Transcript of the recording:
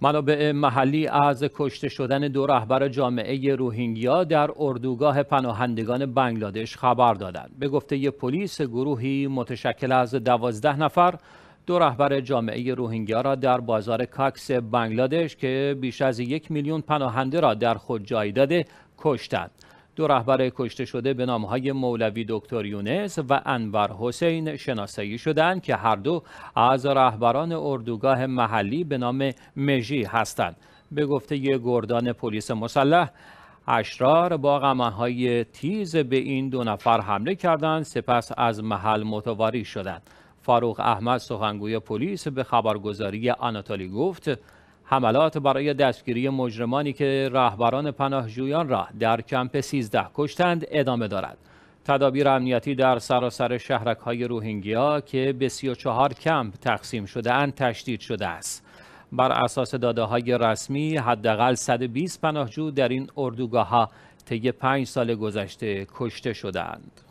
منابع محلی از کشته شدن دو رهبر جامعه روهینگیا در اردوگاه پناهندگان بنگلادش خبر دادند. به گفته پلیس گروهی متشکل از دوازده نفر دو رهبر جامعه روهینگیا را در بازار کاکس بنگلادش که بیش از یک میلیون پناهنده را در خود جای داده کشتند. دو رهبر کشته شده به نامهای مولوی دکتر یونس و انور حسین شناسایی شدند که هر دو از رهبران اردوگاه محلی به نام مژی هستند به گفته گردان پلیس مسلح اشرار با های تیز به این دو نفر حمله کردند سپس از محل متواری شدند فاروق احمد سخنگوی پلیس به خبرگزاری آناتولی گفت حملات برای دستگیری مجرمانی که رهبران پناهجویان را در کمپ 13 کشتند ادامه دارد. تدابیر امنیتی در سراسر شهرک های روهینگیا که به 34 کمپ تقسیم شده اند تشدید شده است. بر اساس داده های رسمی حداقل 120 پناهجو در این اردوگاه ها طی 5 سال گذشته کشته شدند.